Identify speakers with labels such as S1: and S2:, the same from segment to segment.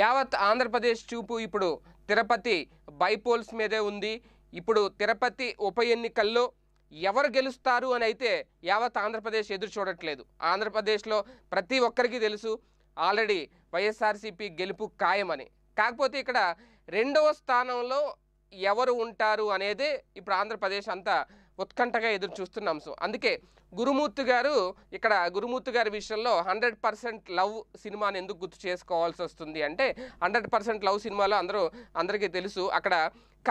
S1: యావత్ ఆంధ్రప్రదేశ్ చూపు ఇప్పుడు తిరుపతి బైపోల్స్ మీదే ఉంది ఇప్పుడు తిరుపతి ఉప ఎన్నికల్లో ఎవరు గెలుస్తారు అని అయితే యావత్ ఆంధ్రప్రదేశ్ ఎదురు చూడట్లేదు ఆంధ్రప్రదేశ్లో ప్రతి ఒక్కరికి తెలుసు ఆల్రెడీ వైఎస్ఆర్సీపీ గెలుపు ఖాయమని కాకపోతే ఇక్కడ రెండవ స్థానంలో ఎవరు ఉంటారు అనేది ఇప్పుడు ఆంధ్రప్రదేశ్ అంతా ఉత్కంఠగా ఎదురు చూస్తున్న అంశం అందుకే గురుమూర్తి గారు ఇక్కడ గురుమూర్తి గారి విషయంలో హండ్రెడ్ పర్సెంట్ లవ్ సినిమాని ఎందుకు గుర్తు చేసుకోవాల్సి వస్తుంది అంటే హండ్రెడ్ పర్సెంట్ లవ్ సినిమాలో అందరూ అందరికీ తెలుసు అక్కడ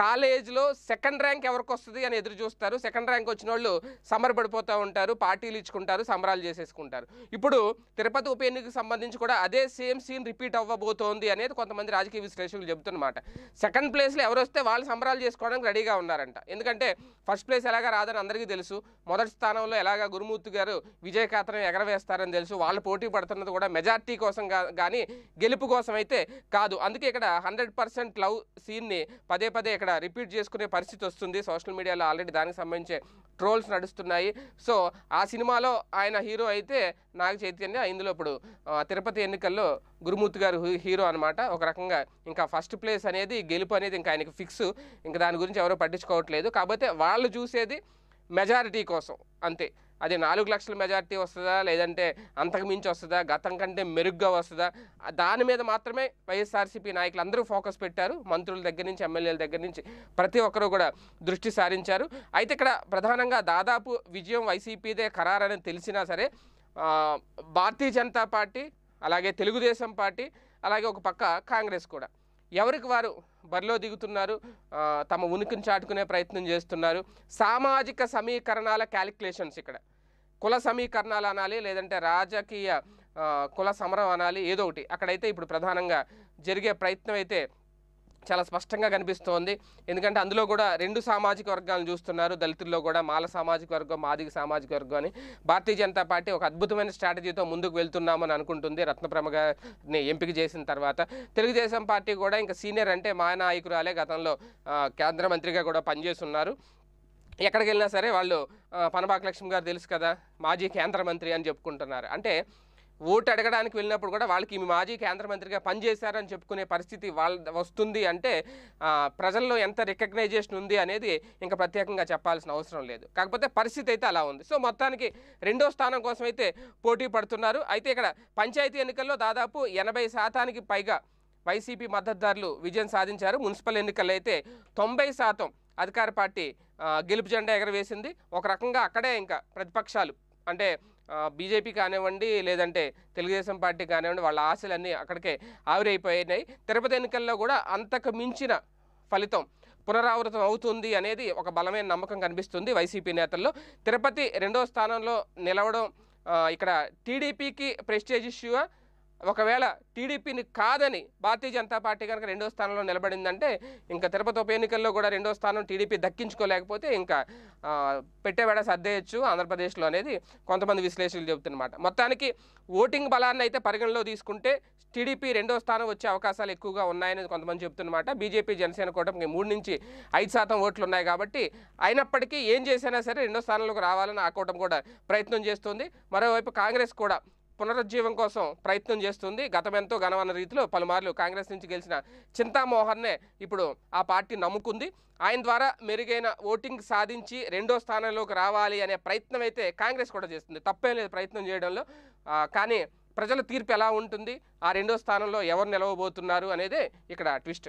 S1: కాలేజ్లో సెకండ్ ర్యాంక్ ఎవరికి వస్తుంది అని ఎదురు చూస్తారు సెకండ్ ర్యాంక్ వచ్చిన వాళ్ళు సమ్మర్ పడిపోతూ ఉంటారు పార్టీలు ఇచ్చుకుంటారు సంబరాలు చేసేసుకుంటారు ఇప్పుడు తిరుపతి ఉప ఎన్నికకు సంబంధించి కూడా అదే సేమ్ సీన్ రిపీట్ అవ్వబోతోంది అనేది కొంతమంది రాజకీయ విశ్లేషకులు చెబుతున్నమాట సెకండ్ ప్లేస్లో ఎవరు వస్తే వాళ్ళు సంబరాలు చేసుకోవడానికి రెడీగా ఉన్నారంట ఎందుకంటే ఫస్ట్ ప్లేస్ ఎలాగా రాదని అందరికీ తెలుసు మొదటి స్థానంలో ఎలాగా గురుమూర్తి గారు విజయకాతనం ఎగరవేస్తారని తెలుసు వాళ్ళు పోటీ పడుతున్నది కూడా మెజార్టీ కోసం కానీ గెలుపు కోసం అయితే కాదు అందుకే ఇక్కడ హండ్రెడ్ పర్సెంట్ లవ్ సీన్ని పదే పదే ఇక్కడ రిపీట్ చేసుకునే పరిస్థితి వస్తుంది సోషల్ మీడియాలో ఆల్రెడీ దానికి సంబంధించి ట్రోల్స్ నడుస్తున్నాయి సో ఆ సినిమాలో ఆయన హీరో అయితే నాగ చైతన్య ఇందులో ఇప్పుడు తిరుపతి ఎన్నికల్లో గురుమూర్తి గారు హీరో అనమాట ఒక రకంగా ఇంకా ఫస్ట్ ప్లేస్ అనేది గెలుపు అనేది ఇంకా ఆయనకి ఫిక్స్ ఇంకా దాని గురించి ఎవరో పట్టించుకోవట్లేదు కాకపోతే వాళ్ళు చూసేది మెజారిటీ కోసం అంతే అది నాలుగు లక్షల మెజార్టీ వస్తుందా లేదంటే అంతకు మించి వస్తుందా గతం కంటే మెరుగ్గా వస్తుందా దాని మీద మాత్రమే వైఎస్ఆర్సీపీ నాయకులు అందరూ ఫోకస్ పెట్టారు మంత్రుల దగ్గర నుంచి ఎమ్మెల్యేల దగ్గర నుంచి ప్రతి ఒక్కరూ కూడా దృష్టి సారించారు అయితే ఇక్కడ ప్రధానంగా దాదాపు విజయం వైసీపీదే ఖరారని తెలిసినా సరే భారతీయ జనతా పార్టీ అలాగే తెలుగుదేశం పార్టీ అలాగే ఒక పక్క కాంగ్రెస్ కూడా ఎవరికి వారు బరిలో దిగుతున్నారు తమ ఉనికిని చాటుకునే ప్రయత్నం చేస్తున్నారు సామాజిక సమీకరణాల క్యాలిక్యులేషన్స్ ఇక్కడ కుల సమీకరణాలు అనాలి లేదంటే రాజకీయ కుల సమరం అనాలి ఏదో ఒకటి అక్కడైతే ఇప్పుడు ప్రధానంగా జరిగే ప్రయత్నం అయితే చాలా స్పష్టంగా కనిపిస్తోంది ఎందుకంటే అందులో కూడా రెండు సామాజిక వర్గాలను చూస్తున్నారు దళితుల్లో కూడా మాల సామాజిక వర్గం మాదిక సామాజిక వర్గం అని భారతీయ జనతా పార్టీ ఒక అద్భుతమైన స్ట్రాటజీతో ముందుకు వెళ్తున్నామని అనుకుంటుంది రత్నప్రమ గారిని ఎంపిక చేసిన తర్వాత తెలుగుదేశం పార్టీ కూడా ఇంకా సీనియర్ అంటే మా నాయకురాలే గతంలో కేంద్ర మంత్రిగా కూడా పనిచేస్తున్నారు ఎక్కడికి వెళ్ళినా సరే వాళ్ళు పనబాక లక్ష్మి గారు తెలుసు కదా మాజీ కేంద్ర మంత్రి అని చెప్పుకుంటున్నారు అంటే ఓటు అడగడానికి వెళ్ళినప్పుడు కూడా వాళ్ళకి మీ మాజీ కేంద్ర మంత్రిగా పనిచేశారని చెప్పుకునే పరిస్థితి వాళ్ళ వస్తుంది అంటే ప్రజల్లో ఎంత రికగ్నైజేషన్ ఉంది అనేది ఇంకా ప్రత్యేకంగా చెప్పాల్సిన అవసరం లేదు కాకపోతే పరిస్థితి అయితే అలా ఉంది సో మొత్తానికి రెండో స్థానం కోసం అయితే పోటీ పడుతున్నారు అయితే ఇక్కడ పంచాయతీ ఎన్నికల్లో దాదాపు ఎనభై శాతానికి పైగా వైసీపీ మద్దతుదారులు విజయం సాధించారు మున్సిపల్ ఎన్నికల్లో అయితే తొంభై శాతం అధికార పార్టీ గెలుపు జెండా ఎగరవేసింది ఒక రకంగా అక్కడే ఇంకా ప్రతిపక్షాలు అంటే బీజేపీ కానివ్వండి లేదంటే తెలుగుదేశం పార్టీ కానివ్వండి వాళ్ళ ఆశలన్నీ అక్కడికే ఆవిరైపోయినాయి తిరుపతి ఎన్నికల్లో కూడా అంతకు మించిన ఫలితం పునరావృతం అవుతుంది అనేది ఒక బలమైన నమ్మకం కనిపిస్తుంది వైసీపీ నేతల్లో తిరుపతి రెండో స్థానంలో నిలవడం ఇక్కడ టీడీపీకి ప్రెస్టేజ్ ఇష్యూగా ఒకవేళ టీడీపీని కాదని భారతీయ జనతా పార్టీ కనుక రెండో స్థానంలో నిలబడిందంటే ఇంకా తిరుపతి ఉప ఎన్నికల్లో కూడా రెండో స్థానం టీడీపీ దక్కించుకోలేకపోతే ఇంకా పెట్టేవేడ సర్దేయచ్చు ఆంధ్రప్రదేశ్లో అనేది కొంతమంది విశ్లేషకులు చెబుతున్నమాట మొత్తానికి ఓటింగ్ బలాన్ని అయితే పరిగణలో తీసుకుంటే టీడీపీ రెండో స్థానం వచ్చే అవకాశాలు ఎక్కువగా ఉన్నాయని కొంతమంది చెప్తున్నమాట బీజేపీ జనసేన కూటమికి మూడు నుంచి ఐదు శాతం ఓట్లు ఉన్నాయి కాబట్టి అయినప్పటికీ ఏం చేసినా సరే రెండో స్థానంలోకి రావాలని ఆ కూటమి కూడా ప్రయత్నం చేస్తుంది మరోవైపు కాంగ్రెస్ కూడా పునరుజ్జీవం కోసం ప్రయత్నం చేస్తుంది గతమెంతో ఘనమైన రీతిలో పలుమార్లు కాంగ్రెస్ నుంచి గెలిచిన చింతామోహన్నే ఇప్పుడు ఆ పార్టీ నమ్ముకుంది ఆయన ద్వారా మెరుగైన ఓటింగ్ సాధించి రెండో స్థానంలోకి రావాలి అనే ప్రయత్నం అయితే కాంగ్రెస్ కూడా చేస్తుంది తప్పేం లేదు ప్రయత్నం చేయడంలో కానీ ప్రజల తీర్పు ఎలా ఉంటుంది ఆ రెండో స్థానంలో ఎవరు నిలవబోతున్నారు అనేది ఇక్కడ ట్విస్ట్